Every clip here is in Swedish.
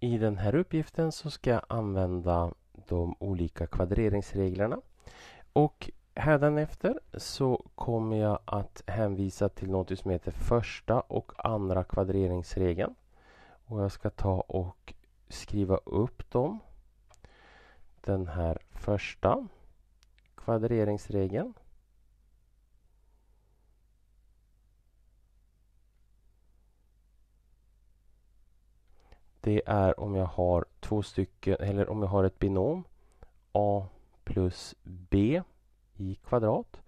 I den här uppgiften så ska jag använda de olika kvadreringsreglerna. Och hädanefter så kommer jag att hänvisa till något som heter första och andra kvadreringsregeln. Och jag ska ta och skriva upp dem. Den här första kvadreringsregeln det är om jag har två stycken, eller om jag har ett binom a plus b i kvadrat.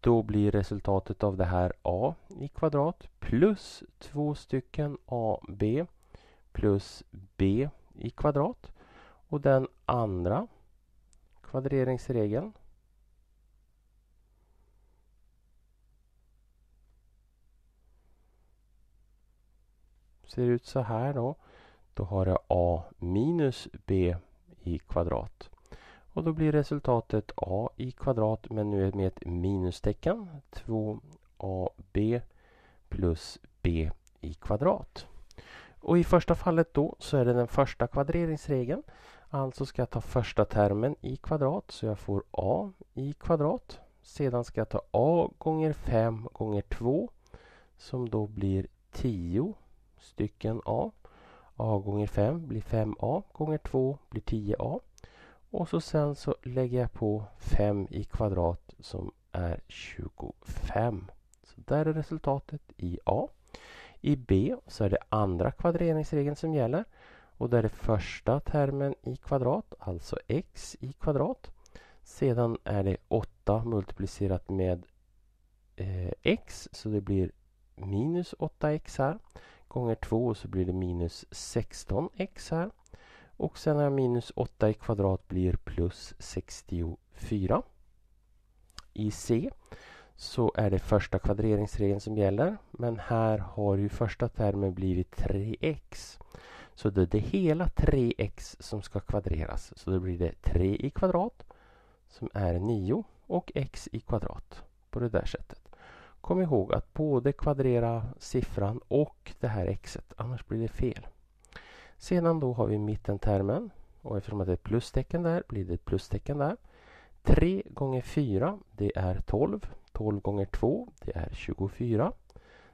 Då blir resultatet av det här a i kvadrat plus två stycken ab plus b i kvadrat. Och den andra kvadreringsregeln ser ut så här då. Då har jag a minus b i kvadrat. Och då blir resultatet a i kvadrat men nu med ett minustecken. 2ab plus b i kvadrat. Och i första fallet då så är det den första kvadreringsregeln. Alltså ska jag ta första termen i kvadrat så jag får a i kvadrat. Sedan ska jag ta a gånger 5 gånger 2 som då blir 10 stycken a a gånger 5 blir 5a gånger 2 blir 10a. Och så sen så lägger jag på 5 i kvadrat som är 25. Så där är resultatet i A. I B så är det andra kvadreringsregeln som gäller. Och där är första termen i kvadrat, alltså x i kvadrat. Sedan är det 8 multiplicerat med eh, x, så det blir minus 8x här gånger 2 så blir det minus 16x här. Och sen är minus 8 i kvadrat blir plus 64. I C så är det första kvadreringsregeln som gäller. Men här har ju första termen blivit 3x. Så det är det hela 3x som ska kvadreras. Så då blir det 3 i kvadrat som är 9 och x i kvadrat på det där sättet. Kom ihåg att både kvadrera siffran och det här xet, annars blir det fel. Sedan då har vi mittentermen och eftersom det är ett plustecken där blir det ett plustecken där. 3 gånger 4 det är 12. 12 gånger 2 det är 24.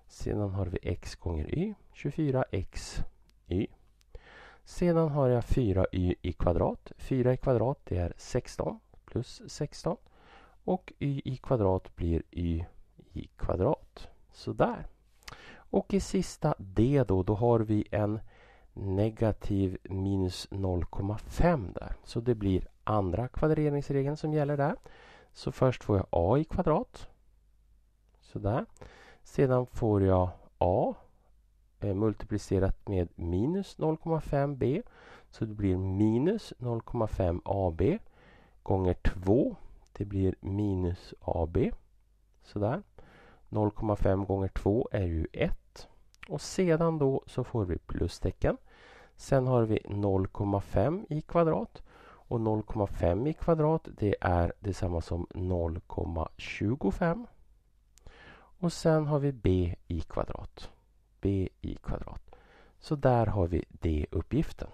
Sedan har vi x gånger y, 24xy. Sedan har jag 4y i kvadrat. 4 i kvadrat det är 16 plus 16. Och y i kvadrat blir y i kvadrat. Sådär. Och i sista D då, då har vi en negativ minus 0,5 där. Så det blir andra kvadreringsregeln som gäller där. Så först får jag a i kvadrat. Sådär. Sedan får jag a eh, multiplicerat med minus 0,5b. Så det blir minus 0,5ab gånger 2. Det blir minus ab. Sådär. 0,5 gånger 2 är ju 1. Och sedan då så får vi plustecken. Sen har vi 0,5 i kvadrat. Och 0,5 i kvadrat det är detsamma som 0,25. Och sen har vi b i kvadrat. b i kvadrat. Så där har vi D-uppgiften.